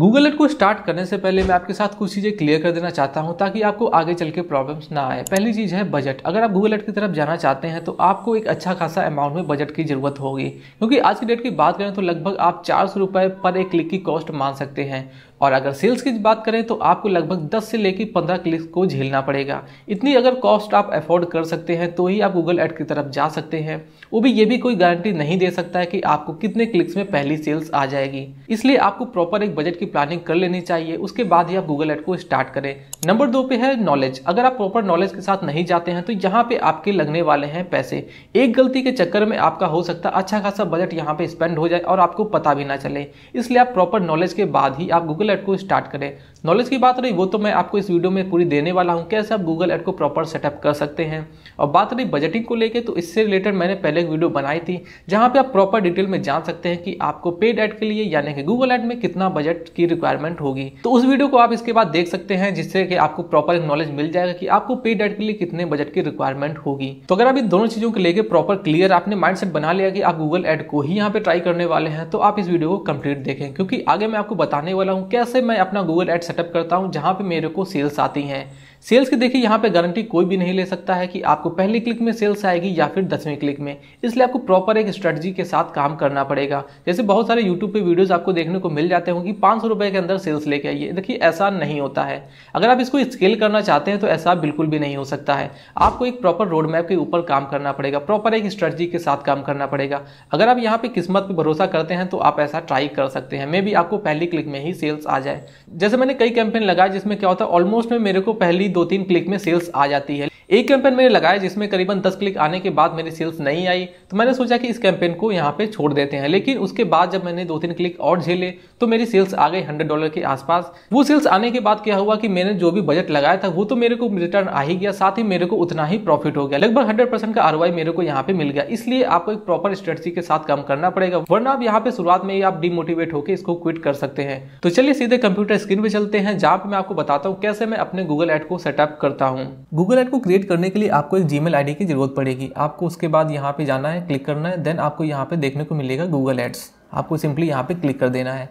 Google ad को start करने से पहले मैं आपके साथ कुछ चीज़ें क्लियर कर देना चाहता हूं ताकि आपको आगे चल के प्रॉब्लम्स ना आए पहली चीज़ है बजट अगर आप गूगल एड की तरफ जाना चाहते हैं तो आपको एक अच्छा खासा अमाउंट में बजट की ज़रूरत होगी क्योंकि आज की डेट की बात करें तो लगभग आप चार सौ पर एक क्लिक की कॉस्ट मान सकते हैं और अगर सेल्स की बात करें तो आपको लगभग 10 से लेकर 15 क्लिक्स को झेलना पड़ेगा इतनी अगर कॉस्ट आप अफोर्ड कर सकते हैं तो ही आप गूगल एड की तरफ जा सकते हैं वो भी ये भी कोई गारंटी नहीं दे सकता है कि आपको कितने क्लिक्स में पहली सेल्स आ जाएगी इसलिए आपको प्रॉपर एक बजट की प्लानिंग कर लेनी चाहिए उसके बाद ही आप गूगल एड को स्टार्ट करें नंबर दो पे है नॉलेज अगर आप प्रॉपर नॉलेज के साथ नहीं जाते हैं तो यहाँ पे आपके लगने वाले हैं पैसे एक गलती के चक्कर में आपका हो सकता अच्छा खासा बजट यहाँ पे स्पेंड हो जाए और आपको पता भी ना चले इसलिए आप प्रॉपर नॉलेज के बाद ही आप गूगल बिल्कुल को स्टार्ट करें नॉलेज की बात रही वो तो मैं आपको इस वीडियो में पूरी देने वाला हूँ कैसे आप गूगल एड को प्रॉपर सेटअप कर सकते हैं और बात रही बजटिंग को लेकर तो इससे रिलेटेड मैंने पहले एक वीडियो बनाई थी जहाँ पर आप प्रॉपर डिटेल में जान सकते हैं कि आपको पेड एड के लिए यानी कि गूगल एड में कितना बजट की रिक्वायरमेंट होगी तो उस वीडियो को आप इसके बाद देख सकते हैं जिससे कि आपको प्रॉपर एक नॉलेज मिल जाएगा कि आपको पेड एड के लिए कितने बजट की रिक्वायरमेंट होगी तो अगर आप इन दोनों चीज़ों को लेकर प्रॉपर क्लियर आपने माइंड बना लिया कि आप गूगल एड को ही यहाँ पे ट्राई करने वाले हैं तो आप इस वीडियो को कंप्लीट देखें क्योंकि आगे मैं आपको बताने वाला हूँ कैसे मैं अपना गूगल एड सेटअप करता हूँ जहाँ पे मेरे को सेल्स आती हैं सेल्स की देखिए यहाँ पे गारंटी कोई भी नहीं ले सकता है कि आपको पहले क्लिक में सेल्स आएगी या फिर दसवें क्लिक में इसलिए आपको प्रॉपर एक स्ट्रेटजी के साथ काम करना पड़ेगा जैसे बहुत सारे यूट्यूब पे वीडियोस आपको देखने को मिल जाते होंगे कि पाँच सौ के अंदर सेल्स लेके आइए देखिए ऐसा नहीं होता है अगर आप इसको स्केल करना चाहते हैं तो ऐसा बिल्कुल भी नहीं हो सकता है आपको एक प्रॉपर रोड मैप के ऊपर काम करना पड़ेगा प्रॉपर एक स्ट्रेटजी के साथ काम करना पड़ेगा अगर आप यहाँ पर किस्मत पर भरोसा करते हैं तो आप ऐसा ट्राई कर सकते हैं मे भी आपको पहली क्लिक में ही सेल्स आ जाए जैसे मैंने कई कैंपेन लगाए जिसमें क्या होता है ऑलमोस्ट में मेरे को पहली दो तीन क्लिक में सेल्स आ जाती है एक कैंपेन मैंने लगाया जिसमें करीबन 10 क्लिक आने के बाद मेरी सेल्स नहीं आई तो मैंने सोचा कि इस कैंपेन को यहाँ पे छोड़ देते हैं लेकिन उसके बाद जब मैंने दो तीन क्लिक और झेले तो मेरी सेल्स आ गई हंड्रेड डॉलर के आसपास वो सेल्स आने के बाद क्या हुआ कि मैंने जो भी बजट लगाया था वो तो मेरे को रिटर्न आ ही गया साथ ही मेरे को उतना ही प्रॉफिट हो गया लगभग हंड्रेड का आर मेरे को यहाँ पे मिल गया इसलिए आपको एक प्रॉपर स्ट्रेटी के साथ काम करना पड़ेगा वरना आप यहाँ पे शुरुआत में ही आप डिमोटिवेट होकर इसको क्विट कर सकते हैं तो चलिए सीधे कंप्यूटर स्क्रीन पे चलते हैं जहाँ पे मैं आपको बताता हूँ कैसे मैं अपने गूगल एड को सेटअप करता हूँ गूगल एड को क्रिएट क्रिएट करने के लिए आपको एक जी मेल की ज़रूरत पड़ेगी आपको उसके बाद यहाँ पे जाना है क्लिक करना है देन आपको यहाँ पे देखने को मिलेगा गूगल एड्स आपको सिंपली यहाँ पे क्लिक कर देना है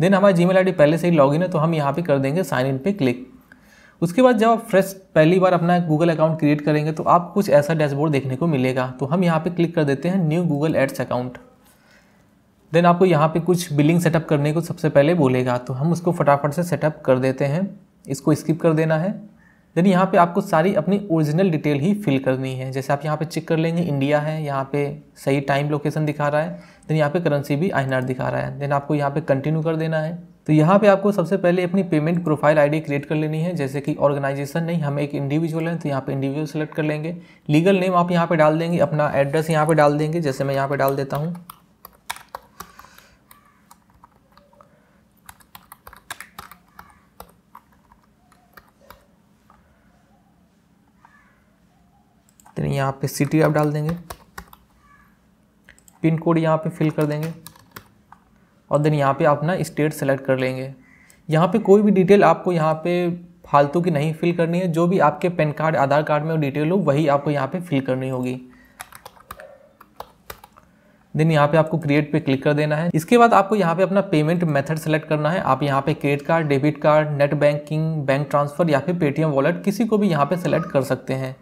देन हमारा जी मेल पहले से ही लॉगिन है तो हम यहाँ पे कर देंगे साइन इन पे क्लिक उसके बाद जब आप फ्रेश पहली बार अपना गूगल अकाउंट क्रिएट करेंगे तो आपको कुछ ऐसा डैशबोर्ड देखने को मिलेगा तो हम यहाँ पे क्लिक कर देते हैं new Google ads account then आपको यहाँ पे कुछ बिलिंग सेटअप करने को सबसे पहले बोलेगा तो हम उसको फटाफट से सेटअप कर देते हैं इसको स्किप कर देना है देन यहाँ पे आपको सारी अपनी ओरिजिनल डिटेल ही फिल करनी है जैसे आप यहाँ पे चेक कर लेंगे इंडिया है यहाँ पे सही टाइम लोकेशन दिखा रहा है देन यहाँ पे करेंसी भी आई दिखा रहा है देन आपको यहाँ पे कंटिन्यू कर देना है तो यहाँ पे आपको सबसे पहले अपनी पेमेंट प्रोफाइल आईडी क्रिएट कर लेनी है जैसे कि ऑर्गेनाइजेशन नहीं हम एक इंडिविजुअल हैं तो यहाँ पे इंडिविजुअल सेलेक्ट कर लेंगे लीगल नेम आप यहाँ पे डाल देंगे अपना एड्रेस यहाँ पे डाल देंगे जैसे मैं यहाँ पे डाल देता हूँ देन यहाँ पे सिटी आप डाल देंगे पिन कोड यहाँ पे फिल कर देंगे और देन यहाँ पे आप ना स्टेट सेलेक्ट कर लेंगे यहाँ पे कोई भी डिटेल आपको यहाँ पे फालतू की नहीं फिल करनी है जो भी आपके पैन कार्ड आधार कार्ड में डिटेल हो वही आपको यहाँ पे फिल करनी होगी देन यहाँ पे आपको क्रिएट पे क्लिक कर देना है इसके बाद आपको यहाँ पे अपना पेमेंट मेथड सेलेक्ट करना है आप यहाँ पे credit card debit card net banking bank transfer या फिर पेटीएम वॉलेट किसी को भी यहाँ पे सेलेक्ट कर सकते हैं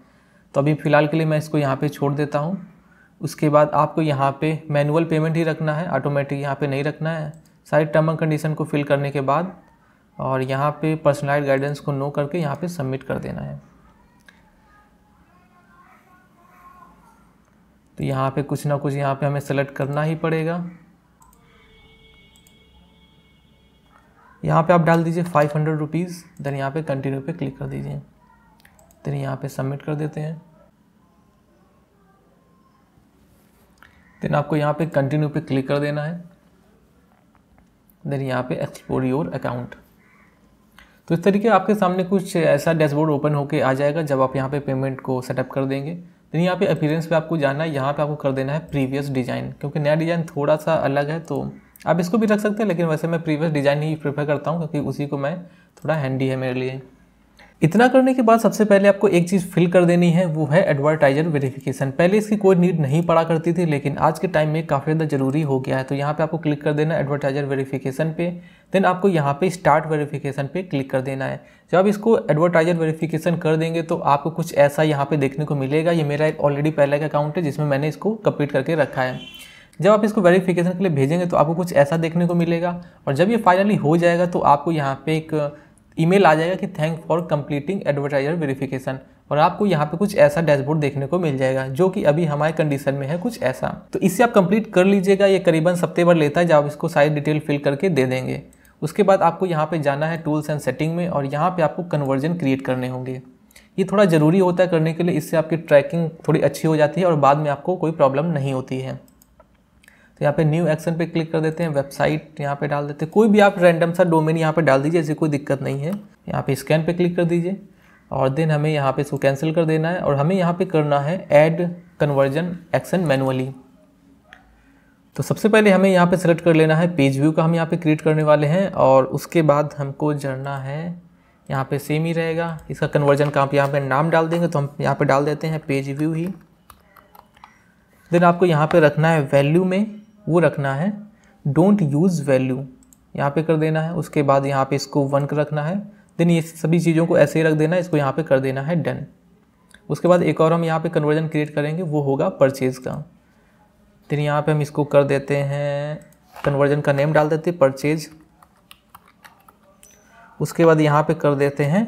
तो अभी फ़िलहाल के लिए मैं इसको यहाँ पे छोड़ देता हूँ उसके बाद आपको यहाँ पे मैनुअल पेमेंट ही रखना है ऑटोमेटिक यहाँ पे नहीं रखना है सारे टर्म एंड कंडीशन को फिल करने के बाद और यहाँ पे पर्सनलाइज गाइडेंस को नो करके यहाँ पे सबमिट कर देना है तो यहाँ पे कुछ ना कुछ यहाँ पे हमें सेलेक्ट करना ही पड़ेगा यहाँ पे आप डाल दीजिए फाइव हंड्रेड रुपीज़ देन यहाँ पे कंटिन्यू पर क्लिक कर दीजिए देन यहाँ पे सबमिट कर देते हैं देन आपको यहाँ पे कंटिन्यू पे क्लिक कर देना है देन यहाँ पे एक्सप्लोर योर अकाउंट तो इस तरीके आपके सामने कुछ ऐसा डैशबोर्ड ओपन होके आ जाएगा जब आप यहाँ पे पेमेंट को सेटअप कर देंगे देन यहाँ पे अपीयरेंस पे आपको जाना है यहाँ पे आपको कर देना है प्रीवियस डिज़ाइन क्योंकि नया डिज़ाइन थोड़ा सा अलग है तो आप इसको भी रख सकते हैं लेकिन वैसे मैं प्रीवियस डिज़ाइन ही प्रेफर करता हूँ क्योंकि उसी को मैं थोड़ा हैंडी है मेरे लिए इतना करने के बाद सबसे पहले आपको एक चीज़ फिल कर देनी है वो है एडवर्टाइजर वेरिफिकेशन पहले इसकी कोई नीड नहीं पड़ा करती थी लेकिन आज के टाइम में काफ़ी ज़्यादा ज़रूरी हो गया है तो यहाँ पे आपको क्लिक कर देना एडवर्टाइजर वेरिफिकेशन पे देन आपको यहाँ पे स्टार्ट वेरिफिकेशन पे क्लिक कर देना है जब आप इसको एडवर्टाइजर वेरीफ़िकेशन कर देंगे तो आपको कुछ ऐसा यहाँ पर देखने को मिलेगा ये मेरा एक ऑलरेडी पहले का अकाउंट है जिसमें मैंने इसको कम्प्लीट करके रखा है जब आप इसको वेरीफिकेशन के लिए भेजेंगे तो आपको कुछ ऐसा देखने को मिलेगा और जब ये फाइनली हो जाएगा तो आपको यहाँ पर एक ईमेल आ जाएगा कि thank for completing advertiser verification और आपको यहाँ पे कुछ ऐसा डैशबोर्ड देखने को मिल जाएगा जो कि अभी हमारे कंडीशन में है कुछ ऐसा तो इसे आप कंप्लीट कर लीजिएगा ये करीबन सप्ते भर लेता है जब आप इसको सारी डिटेल फिल करके दे देंगे उसके बाद आपको यहाँ पे जाना है टूल्स एंड सेटिंग में और यहाँ पे आपको कन्वर्जन क्रिएट करने होंगे ये थोड़ा ज़रूरी होता है करने के लिए इससे आपकी ट्रैकिंग थोड़ी अच्छी हो जाती है और बाद में आपको कोई प्रॉब्लम नहीं होती है तो यहाँ पे न्यू एक्शन पे क्लिक कर देते हैं वेबसाइट यहाँ पे डाल देते हैं कोई भी आप रैंडम सा डोमेन यहाँ पे डाल दीजिए ऐसी कोई दिक्कत नहीं है यहाँ पे स्कैन पे क्लिक कर दीजिए और देन हमें यहाँ पे इसको कैंसिल कर देना है और हमें यहाँ पे करना है ऐड कन्वर्जन एक्शन मैनुअली तो सबसे पहले हमें यहाँ पे सेलेक्ट कर लेना है पेज व्यू का हम यहाँ पे क्रिएट करने वाले हैं और उसके बाद हमको जरना है यहाँ पे सेम ही रहेगा इसका कन्वर्जन का आप यहाँ पे नाम डाल देंगे तो हम यहाँ पे डाल देते हैं पेज व्यू ही देन आपको यहाँ पे रखना है वैल्यू में वो रखना है डोंट यूज़ वैल्यू यहाँ पे कर देना है उसके बाद यहाँ पे इसको वन कर रखना है देन ये सभी चीज़ों को ऐसे ही रख देना है इसको यहाँ पे कर देना है डन उसके बाद एक और हम यहाँ पे कन्वर्जन क्रिएट करेंगे वो होगा परचेज़ का देन यहाँ पे हम इसको कर देते हैं कन्वर्जन का नेम डाल देते हैं परचेज उसके बाद यहाँ पे कर देते हैं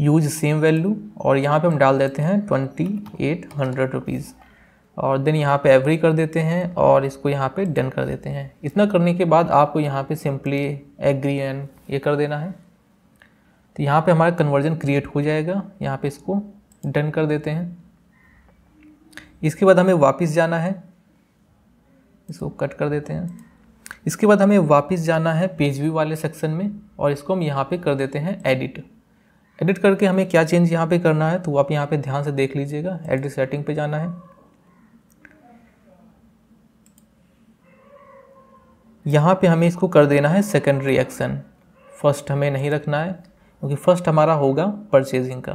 यूज सेम वैल्यू और यहाँ पे हम डाल देते हैं ट्वेंटी एट हंड्रेड रुपीज़ और देन यहाँ पे एवरी कर देते हैं और इसको यहाँ पे डन कर देते हैं इतना करने के बाद आपको यहाँ पे सिंपली एग्री एंड ये कर देना है तो यहाँ पे हमारा कन्वर्जन क्रिएट हो जाएगा यहाँ पे इसको डन कर देते हैं इसके बाद हमें वापस जाना है इसको कट कर देते हैं इसके बाद हमें वापस जाना है पेज व्यू वाले सेक्शन में और इसको हम यहाँ पर कर देते हैं एडिट एडिट करके हमें क्या चेंज यहाँ पर करना है तो आप यहाँ पर ध्यान से देख लीजिएगा एडिट सेटिंग पर जाना है यहाँ पे हमें इसको कर देना है सेकेंड रिएक्शन फर्स्ट हमें नहीं रखना है क्योंकि फर्स्ट हमारा होगा परचेजिंग का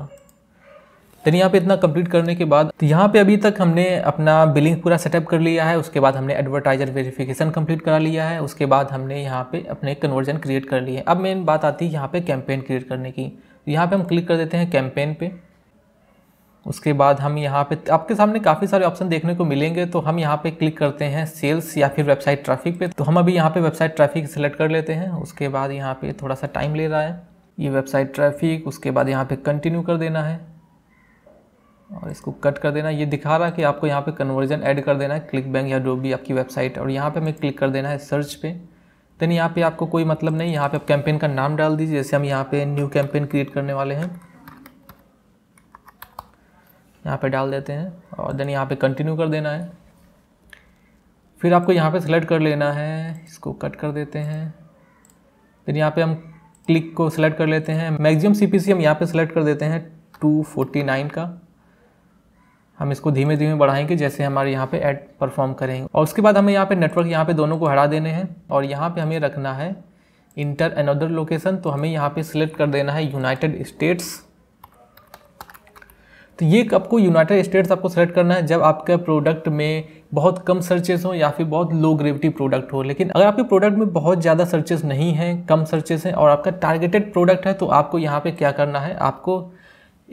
देन यहाँ पे इतना कंप्लीट करने के बाद तो यहाँ पे अभी तक हमने अपना बिलिंग पूरा सेटअप कर लिया है उसके बाद हमने एडवर्टाइजर वेरिफिकेशन कंप्लीट करा लिया है उसके बाद हमने यहाँ पे अपने कन्वर्जन क्रिएट कर लिए अब मेन बात आती है यहाँ पे कैंपेन क्रिएट करने की तो यहाँ पे हम क्लिक कर देते हैं कैंपेन पे उसके बाद हम यहाँ पे आपके सामने काफ़ी सारे ऑप्शन देखने को मिलेंगे तो हम यहाँ पे क्लिक करते हैं सेल्स या फिर वेबसाइट ट्रैफिक पे तो हम अभी यहाँ पे वेबसाइट ट्रैफिक सेलेक्ट कर लेते हैं उसके बाद यहाँ पे थोड़ा सा टाइम ले रहा है ये वेबसाइट ट्रैफिक उसके बाद यहाँ पे कंटिन्यू कर देना है और इसको कट कर देना ये दिखा रहा है कि आपको यहाँ पर कन्वर्जन ऐड कर देना है क्लिक बैंक या जो भी आपकी वेबसाइट और यहाँ पर हमें क्लिक कर देना है सर्च पे देन यहाँ पर आपको कोई मतलब नहीं यहाँ पर आप कैंपेन का नाम डाल दीजिए जैसे हम यहाँ पर न्यू कैंपेन क्रिएट करने वाले हैं यहाँ पे डाल देते हैं और देन यहाँ पे कंटिन्यू कर देना है फिर आपको यहाँ पे सेलेक्ट कर लेना है इसको कट कर देते हैं देन यहाँ पे हम क्लिक को सिलेक्ट कर लेते हैं मैक्सिमम सीपीसी हम यहाँ पे सिलेक्ट कर देते हैं 249 का हम इसको धीमे धीमे बढ़ाएंगे जैसे हमारे यहाँ पे ऐड परफॉर्म करेंगे और उसके बाद हमें यहाँ पे नेटवर्क यहाँ पे दोनों को हटा देने हैं और यहाँ पे हमें रखना है इंटर अनदर लोकेशन तो हमें यहाँ पे सिलेक्ट कर देना है यूनाइटेड स्टेट्स तो ये आपको यूनाइटेड स्टेट्स आपको सेलेक्ट करना है जब आपके प्रोडक्ट में बहुत कम सर्चेस हो या फिर बहुत लो ग्रेविटी प्रोडक्ट हो लेकिन अगर आपके प्रोडक्ट में बहुत ज़्यादा सर्चेस नहीं हैं कम सर्चेस हैं और आपका टारगेटेड प्रोडक्ट है तो आपको यहाँ पर क्या करना है आपको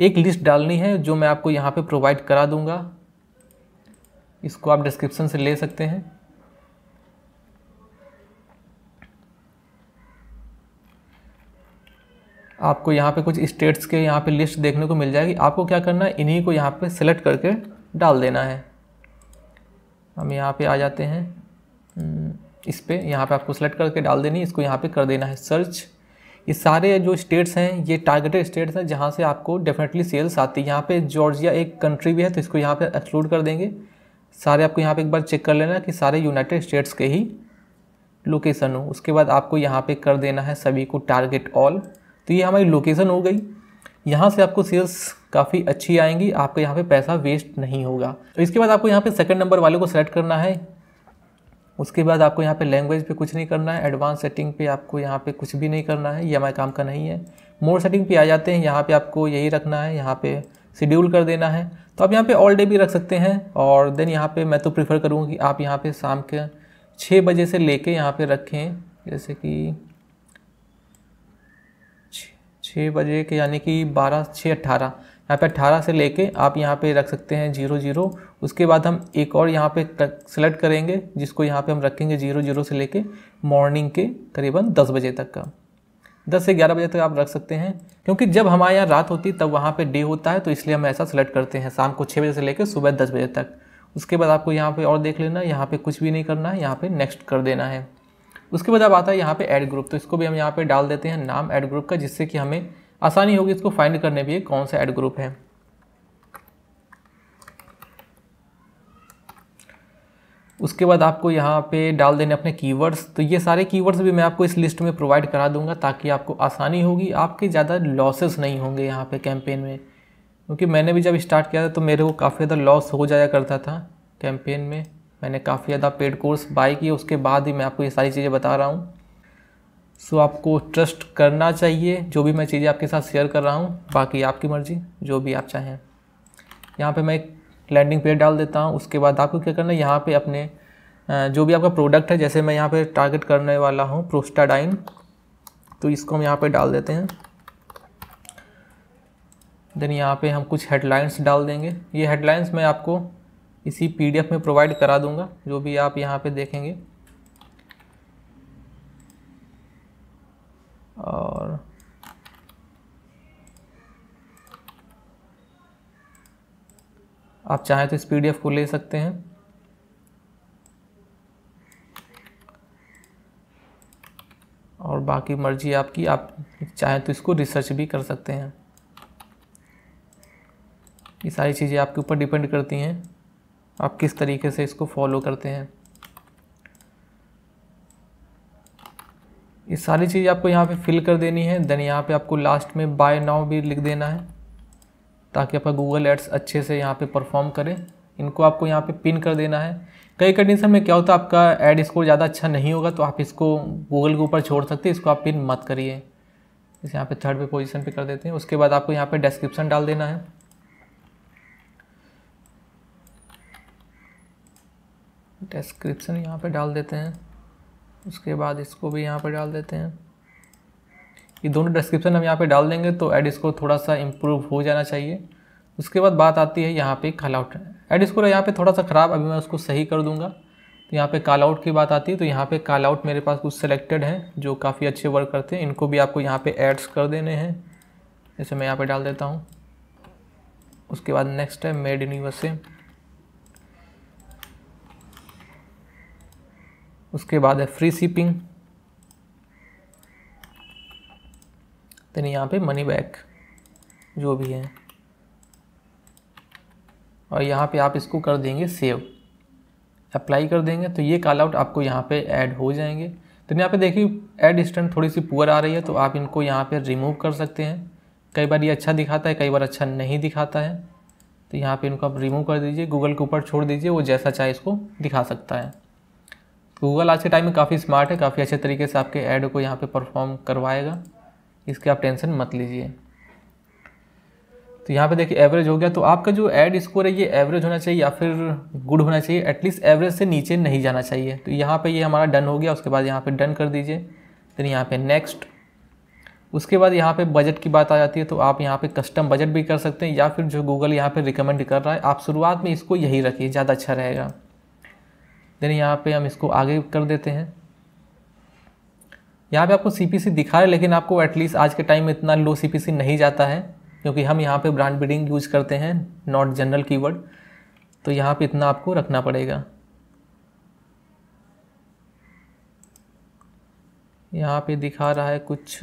एक लिस्ट डालनी है जो मैं आपको यहाँ पर प्रोवाइड करा दूँगा इसको आप डिस्क्रिप्शन से ले सकते हैं आपको यहाँ पे कुछ स्टेट्स के यहाँ पे लिस्ट देखने को मिल जाएगी आपको क्या करना है इन्हीं को यहाँ पे सेलेक्ट करके डाल देना है हम यहाँ पे आ जाते हैं इस पर यहाँ पे आपको सेलेक्ट करके डाल देनी इसको यहाँ पे कर देना है सर्च ये सारे जो स्टेट्स हैं ये टारगेटेड स्टेट्स हैं जहाँ से आपको डेफिनेटली सेल्स आती है यहाँ पे जॉर्जिया एक कंट्री भी है तो इसको यहाँ पे एक्सक्लूड कर देंगे सारे आपको यहाँ पे एक बार चेक कर लेना कि सारे यूनाइटेड स्टेट्स के ही लोकेशन हो उसके बाद आपको यहाँ पे कर देना है सभी को टारगेट ऑल तो ये हमारी लोकेशन हो गई यहाँ से आपको सेल्स काफ़ी अच्छी आएंगी आपका यहाँ पे पैसा वेस्ट नहीं होगा तो इसके बाद आपको यहाँ पे सेकंड नंबर वाले को सेलेक्ट करना है उसके बाद आपको यहाँ पे लैंग्वेज पे कुछ नहीं करना है एडवांस सेटिंग पे आपको यहाँ पे कुछ भी नहीं करना है ये हमारे काम का नहीं है मोर सेटिंग पे आ जाते हैं यहाँ पे आपको यही रखना है यहाँ पे शेड्यूल कर देना है तो आप यहाँ पे ऑल डे भी रख सकते हैं और देन यहाँ पे मैं तो प्रीफर कि आप यहाँ पे शाम के छः बजे से ले कर यहाँ पर रखें जैसे कि छः बजे के यानी कि बारह छः अट्ठारह यहाँ पे अट्ठारह से लेके आप यहाँ पे रख सकते हैं जीरो जीरो उसके बाद हम एक और यहाँ पे सेलेक्ट करेंगे जिसको यहाँ पे हम रखेंगे जीरो जीरो से लेके मॉर्निंग के करीबन दस बजे तक का दस से ग्यारह बजे तक आप रख सकते हैं क्योंकि जब हमारे यहाँ रात होती तब वहाँ पर डे होता है तो इसलिए हम ऐसा सेलेक्ट करते हैं शाम को छः बजे से लेकर सुबह दस बजे तक उसके बाद आपको यहाँ पर और देख लेना यहाँ पर कुछ भी नहीं करना है यहाँ पर नेक्स्ट कर देना है उसके बाद अब आता है यहाँ पे ऐड ग्रुप तो इसको भी हम यहाँ पे डाल देते हैं नाम ऐड ग्रुप का जिससे कि हमें आसानी होगी इसको फाइंड करने में कौन सा ऐड ग्रुप है उसके बाद आपको यहाँ पे डाल देने अपने कीवर्ड्स तो ये सारे कीवर्ड्स भी मैं आपको इस लिस्ट में प्रोवाइड करा दूंगा ताकि आपको आसानी होगी आपके ज़्यादा लॉसेस नहीं होंगे यहाँ पे कैंपेन में क्योंकि मैंने भी जब स्टार्ट किया था तो मेरे को काफ़ी ज़्यादा लॉस हो जाया करता था कैंपेन में मैंने काफ़ी ज़्यादा पेड कोर्स बाई किए उसके बाद ही मैं आपको ये सारी चीज़ें बता रहा हूँ सो आपको ट्रस्ट करना चाहिए जो भी मैं चीज़ें आपके साथ शेयर कर रहा हूँ बाकी आपकी मर्ज़ी जो भी आप चाहें यहाँ पे मैं एक लैंडिंग पेज डाल देता हूँ उसके बाद आपको क्या करना है यहाँ पे अपने जो भी आपका प्रोडक्ट है जैसे मैं यहाँ पे टारगेट करने वाला हूँ प्रोस्टाडाइन तो इसको हम यहाँ पे डाल देते हैं देन यहाँ पे हम कुछ हेडलाइंस डाल देंगे ये हेडलाइंस मैं आपको इसी पीडीएफ में प्रोवाइड करा दूंगा जो भी आप यहाँ पे देखेंगे और आप चाहें तो इस पीडीएफ को ले सकते हैं और बाकी मर्जी आपकी आप चाहें तो इसको रिसर्च भी कर सकते हैं ये सारी चीज़ें आपके ऊपर डिपेंड करती हैं आप किस तरीके से इसको फॉलो करते हैं ये सारी चीज़ आपको यहाँ पे फिल कर देनी है देन यहाँ पे आपको लास्ट में बाय नाउ भी लिख देना है ताकि आपका गूगल एड्स अच्छे से यहाँ पे परफॉर्म करे इनको आपको यहाँ पे पिन कर देना है कई कंडीशन में क्या होता है आपका एड स्कोर ज़्यादा अच्छा नहीं होगा तो आप इसको गूगल के ऊपर छोड़ सकते हैं इसको आप पिन मत करिए इसे यहाँ पे थर्ड पे पोजीशन पे कर देते हैं उसके बाद आपको यहाँ पे डिस्क्रिप्शन डाल देना है डिस्क्रिप्शन यहाँ पे डाल देते हैं उसके बाद इसको भी यहाँ पे डाल देते हैं ये दोनों डिस्क्रिप्शन हम यहाँ पे डाल देंगे तो एड इसको थोड़ा सा इम्प्रूव हो जाना चाहिए उसके बाद बात आती है यहाँ पे कॉल आउट एड इसको यहाँ पे थोड़ा सा ख़राब अभी मैं उसको सही कर दूंगा तो यहाँ पे कॉल आउट की बात आती है तो यहाँ पे कॉल आउट मेरे पास कुछ सेलेक्टेड हैं जो काफ़ी अच्छे वर्क करते हैं इनको भी आपको यहाँ पर एड्स कर देने हैं जैसे मैं यहाँ पर डाल देता हूँ उसके बाद नेक्स्ट है मेड यूएसए उसके बाद है फ्री शिपिंग देन यहाँ पे मनी बैक जो भी है और यहाँ पे आप इसको कर देंगे सेव अप्लाई कर देंगे तो ये कॉल आउट आपको यहाँ पे ऐड हो जाएंगे तो यहाँ पे देखिए ऐड स्टैंड थोड़ी सी पुअर आ रही है तो आप इनको यहाँ पे रिमूव कर सकते हैं कई बार ये अच्छा दिखाता है कई बार अच्छा नहीं दिखाता है तो यहाँ पे इनको आप रिमूव कर दीजिए गूगल के ऊपर छोड़ दीजिए वो जैसा चाहे इसको दिखा सकता है गूगल आज के टाइम में काफ़ी स्मार्ट है काफ़ी अच्छे तरीके से आपके ऐड को यहाँ पे परफॉर्म करवाएगा इसकी आप टेंशन मत लीजिए तो यहाँ पे देखिए एवरेज हो गया तो आपका जो एड स्कोर है ये एवरेज होना चाहिए या फिर गुड होना चाहिए एटलीस्ट एवरेज से नीचे नहीं जाना चाहिए तो यहाँ पे ये यह हमारा डन हो गया उसके बाद यहाँ पे डन कर दीजिए देन यहाँ पे नेक्स्ट उसके बाद यहाँ पे बजट की बात आ जाती है तो आप यहाँ पे कस्टम बजट भी कर सकते हैं या फिर जो गूगल यहाँ पर रिकमेंड कर रहा है आप शुरुआत में इसको यही रखिए ज़्यादा अच्छा रहेगा देन यहाँ पे हम इसको आगे कर देते हैं यहाँ पे आपको सी दिखा रहे लेकिन आपको एटलीस्ट आज के टाइम में इतना लो सी नहीं जाता है क्योंकि हम यहाँ पे ब्रांड बिडिंग यूज करते हैं नॉट जनरल कीवर्ड तो यहाँ पे इतना आपको रखना पड़ेगा यहाँ पे दिखा रहा है कुछ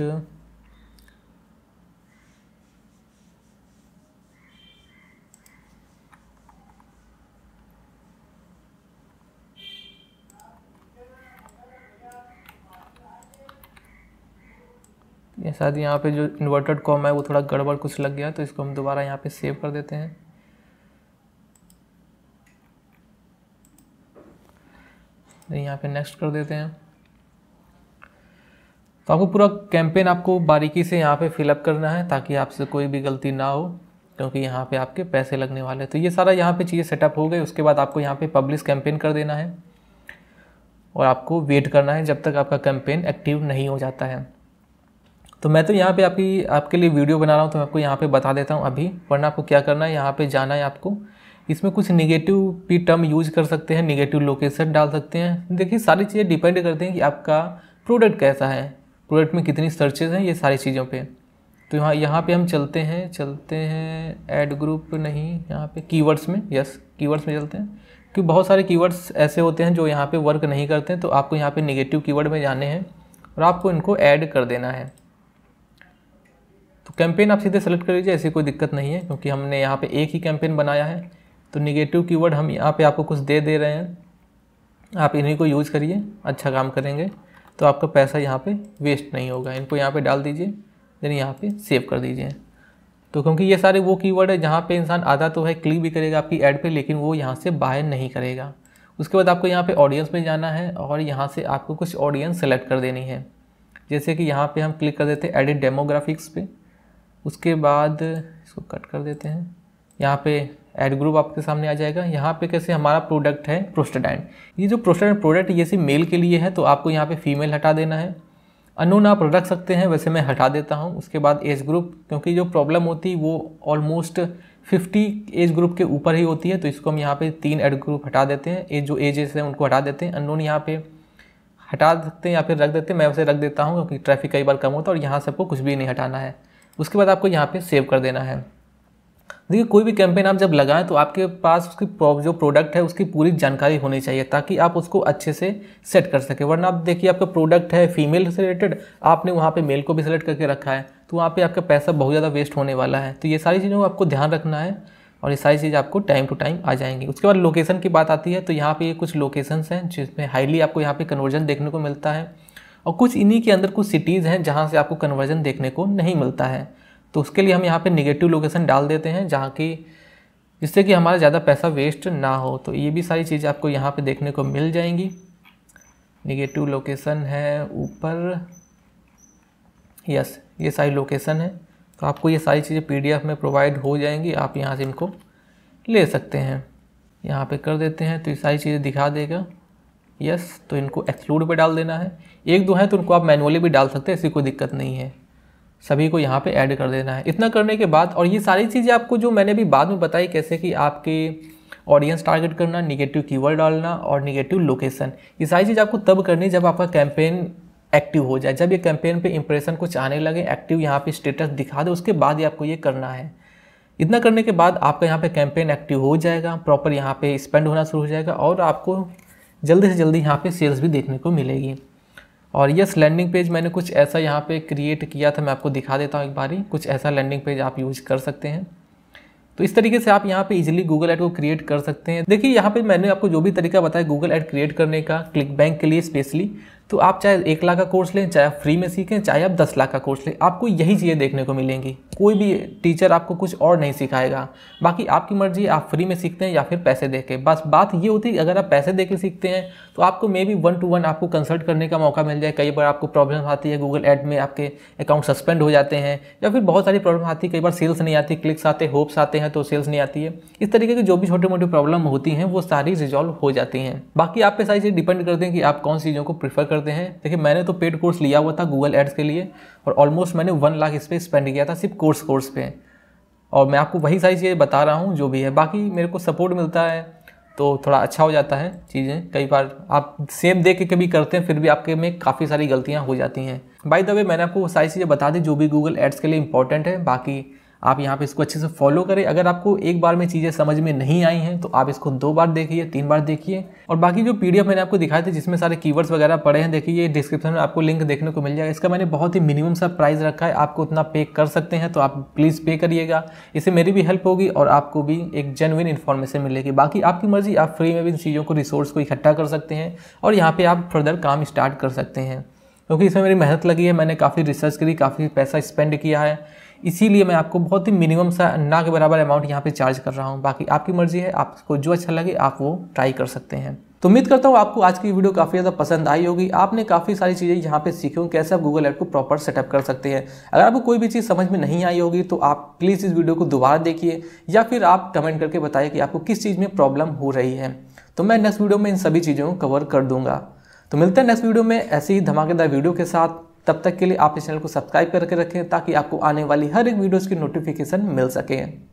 ये शायद यहाँ पे जो इन्वर्टेड कॉम है वो थोड़ा गड़बड़ कुछ लग गया तो इसको हम दोबारा यहाँ पे सेव कर देते हैं यहाँ पे नेक्स्ट कर देते हैं तो आपको पूरा कैंपेन आपको बारीकी से यहाँ पे फिलअप करना है ताकि आपसे कोई भी गलती ना हो क्योंकि यहाँ पे आपके पैसे लगने वाले हैं तो ये सारा यहाँ पे चीज़ें सेटअप हो गई उसके बाद आपको यहाँ पे पब्लिश कैंपेन कर देना है और आपको वेट करना है जब तक आपका कैंपेन एक्टिव नहीं हो जाता है तो मैं तो यहाँ पे आपकी आपके लिए वीडियो बना रहा हूँ तो मैं आपको यहाँ पे बता देता हूँ अभी वरना आपको क्या करना है यहाँ पे जाना है आपको इसमें कुछ निगेटिव भी टर्म यूज कर सकते हैं निगेटिव लोकेशन डाल सकते हैं देखिए सारी चीज़ें डिपेंड करते हैं कि आपका प्रोडक्ट कैसा है प्रोडक्ट में कितनी सर्चेज हैं ये सारी चीज़ों पर तो यहाँ यहाँ पर हम चलते हैं चलते हैं एड ग्रुप नहीं यहाँ पर कीवर्ड्स में यस कीवर्ड्स में चलते हैं क्योंकि बहुत सारे कीवर्ड्स ऐसे होते हैं जो यहाँ पे वर्क नहीं करते हैं तो आपको यहाँ पे नेगेटिव कीवर्ड में जाने हैं और आपको इनको ऐड कर देना है तो कैंपेन आप सीधे सेलेक्ट कर लीजिए ऐसी कोई दिक्कत नहीं है क्योंकि हमने यहाँ पे एक ही कैंपेन बनाया है तो निगेटिव कीवर्ड हम यहाँ पे आपको कुछ दे दे रहे हैं आप इन्हीं को यूज़ करिए अच्छा काम करेंगे तो आपका पैसा यहाँ पर वेस्ट नहीं होगा इनको यहाँ पर डाल दीजिए देन यहाँ पर सेव कर दीजिए तो क्योंकि ये सारे वो कीवर्ड है जहाँ पे इंसान आधा तो है क्लिक भी करेगा आपकी ऐड पे लेकिन वो यहाँ से बाहर नहीं करेगा उसके बाद आपको यहाँ पे ऑडियंस में जाना है और यहाँ से आपको कुछ ऑडियंस सेलेक्ट कर देनी है जैसे कि यहाँ पे हम क्लिक कर देते हैं एडिट डेमोग्राफिक्स पे उसके बाद इसको कट कर देते हैं यहाँ पे एड ग्रुप आपके सामने आ जाएगा यहाँ पे कैसे हमारा प्रोडक्ट है प्रोस्टाडाइन ये जो प्रोस्टाडाइन प्रोडक्ट ये सिर्फ मेल के लिए है तो आपको यहाँ पे फीमेल हटा देना है अनोन आप रख सकते हैं वैसे मैं हटा देता हूँ उसके बाद एज ग्रुप क्योंकि जो प्रॉब्लम होती है वो ऑलमोस्ट 50 एज ग्रुप के ऊपर ही होती है तो इसको हम यहाँ पे तीन एड ग्रुप हटा देते हैं एज जो एजेस हैं उनको हटा देते हैं अननोन यहाँ पे हटा सकते हैं या फिर रख देते हैं मैं उसे रख देता हूँ क्योंकि ट्रैफिक कई बार कम होता है और यहाँ से आपको कुछ भी नहीं हटाना है उसके बाद आपको यहाँ पे सेव कर देना है देखिए कोई भी कैंपेन आप जब लगाएं तो आपके पास उसकी जो प्रोडक्ट है उसकी पूरी जानकारी होनी चाहिए ताकि आप उसको अच्छे से सेट कर सकें वरना आप देखिए आपका प्रोडक्ट है फीमेल से रिलेटेड आपने वहाँ पे मेल को भी सिलेक्ट करके रखा है तो वहाँ पे आपका पैसा बहुत ज़्यादा वेस्ट होने वाला है तो ये सारी चीज़ों को आपको ध्यान रखना है और ये सारी चीज़ आपको टाइम टू टाइम आ जाएंगी उसके बाद लोकेशन की बात आती है तो यहाँ पे कुछ लोकेशंस हैं जिसमें हाईली आपको यहाँ पे कन्वर्जन देखने को मिलता है और कुछ इन्हीं के अंदर कुछ सिटीज़ हैं जहाँ से आपको कन्वर्जन देखने को नहीं मिलता है तो उसके लिए हम यहाँ पे निगेटिव लोकेशन डाल देते हैं जहाँ की जिससे कि हमारा ज़्यादा पैसा वेस्ट ना हो तो ये भी सारी चीज़ें आपको यहाँ पे देखने को मिल जाएंगी निगेटिव लोकेशन है ऊपर यस ये सारी लोकेशन है तो आपको ये सारी चीज़ें पीडीएफ में प्रोवाइड हो जाएंगी आप यहाँ से इनको ले सकते हैं यहाँ पे कर देते हैं तो ये सारी चीज़ें दिखा देगा यस तो इनको एक्सक्लूड पे डाल देना है एक दो हैं तो उनको आप मैनुअली भी डाल सकते हैं ऐसी कोई दिक्कत नहीं है सभी को यहाँ पे ऐड कर देना है इतना करने के बाद और ये सारी चीज़ें आपको जो मैंने अभी बाद में बताई कैसे कि आपके ऑडियंस टारगेट करना निगेटिव कीवर्ड डालना और निगेटिव लोकेशन ये सारी चीज़ आपको तब करनी जब आपका कैंपेन एक्टिव हो जाए जब ये कैंपेन पे इंप्रेशन कुछ आने लगे एक्टिव यहाँ पे स्टेटस दिखा दे उसके बाद ही आपको ये करना है इतना करने के बाद आपका यहाँ पे कैंपेन एक्टिव हो जाएगा प्रॉपर यहाँ पे स्पेंड होना शुरू हो जाएगा और आपको जल्दी से जल्दी यहाँ पे सेल्स भी देखने को मिलेगी और यस लैंडिंग पेज मैंने कुछ ऐसा यहाँ पे क्रिएट किया था मैं आपको दिखा देता हूँ एक बार ही कुछ ऐसा लैंडिंग पेज आप यूज कर सकते हैं तो इस तरीके से आप यहाँ पे इजीली गूगल ऐड को क्रिएट कर सकते हैं देखिए यहाँ पे मैंने आपको जो भी तरीका बताया गूगल ऐड क्रिएट करने का क्लिक बैंक के लिए स्पेशली तो आप चाहे एक लाख का कोर्स लें चाहे आप फ्री में सीखें चाहे आप दस लाख का कोर्स लें आपको यही चीज़ें देखने को मिलेंगी कोई भी टीचर आपको कुछ और नहीं सिखाएगा बाकी आपकी मर्जी आप फ्री में सीखते हैं या फिर पैसे दे के बस बात ये होती है अगर आप पैसे दे के सीखते हैं तो आपको maybe one to one आपको कंसल्ट करने का मौका मिल जाए कई बार आपको प्रॉब्लम आती है गूगल एड में आपके अकाउंट सस्पेंड हो जाते हैं या फिर बहुत सारी प्रॉब्लम आती है कई बार सेल्स नहीं आती क्लिक्स आते होप्स आते हैं तो सेल्स नहीं आती है इस तरीके की जो भी छोटी मोटी प्रॉब्लम होती हैं वो सारी रिजॉल्व हो जाती हैं बाकी आप पे सारी चीज़ें डिपेंड करते हैं कि आप कौन सी चीज़ों को प्रीफर कर करते हैं देखिए मैंने तो पेड कोर्स लिया हुआ था गूगल एड्स के लिए और ऑलमोस्ट मैंने वन लाख इस पर स्पेंड किया था सिर्फ कोर्स कोर्स पे और मैं आपको वही सारी चीज़ें बता रहा हूँ जो भी है बाकी मेरे को सपोर्ट मिलता है तो थोड़ा अच्छा हो जाता है चीज़ें कई बार आप सेम दे के कभी करते हैं फिर भी आपके में काफ़ी सारी गलतियाँ हो जाती हैं बाई द वे मैंने आपको सारी चीज़ें बता दी जो भी गूगल एड्स के लिए इंपॉर्टेंट है बाकी आप यहाँ पे इसको अच्छे से फॉलो करें अगर आपको एक बार में चीज़ें समझ में नहीं आई हैं तो आप इसको दो बार देखिए तीन बार देखिए और बाकी जो पीडीएफ मैंने आपको दिखाए थे जिसमें सारे कीवर्ड्स वगैरह पड़े हैं देखिए ये डिस्क्रिप्शन में आपको लिंक देखने को मिल जाएगा इसका मैंने बहुत ही मिनिमम सा प्राइस रखा है आपको उतना पे कर सकते हैं तो आप प्लीज़ पे करिएगा इससे मेरी भी हेल्प होगी और आपको भी एक जेनविन इन्फॉर्मेशन मिलेगी बाकी आपकी मर्जी आप फ्री में भी इन चीज़ों को रिसोर्स को इकट्ठा कर सकते हैं और यहाँ पर आप फर्दर काम स्टार्ट कर सकते हैं क्योंकि इसमें मेरी मेहनत लगी है मैंने काफ़ी रिसर्च करी काफ़ी पैसा स्पेंड किया है इसीलिए मैं आपको बहुत ही मिनिमम सा ना के बराबर अमाउंट यहाँ पे चार्ज कर रहा हूँ बाकी आपकी मर्ज़ी है आपको जो अच्छा लगे आप वो ट्राई कर सकते हैं तो उम्मीद करता हूँ आपको आज की वीडियो काफ़ी ज़्यादा पसंद आई होगी आपने काफ़ी सारी चीज़ें यहाँ पे सीखी होंगी कैसे आप गूगल ऐप को प्रॉपर सेटअप कर सकते हैं अगर आपको कोई भी चीज़ समझ में नहीं आई होगी तो आप प्लीज़ इस वीडियो को दोबारा देखिए या फिर आप कमेंट करके बताइए कि आपको किस चीज़ में प्रॉब्लम हो रही है तो मैं नेक्स्ट वीडियो में इन सभी चीज़ों को कवर कर दूंगा तो मिलते हैं नेक्स्ट वीडियो में ऐसे ही धमाकेदार वीडियो के साथ तब तक के लिए आप इस चैनल को सब्सक्राइब करके रखें ताकि आपको आने वाली हर एक वीडियोज़ की नोटिफिकेशन मिल सके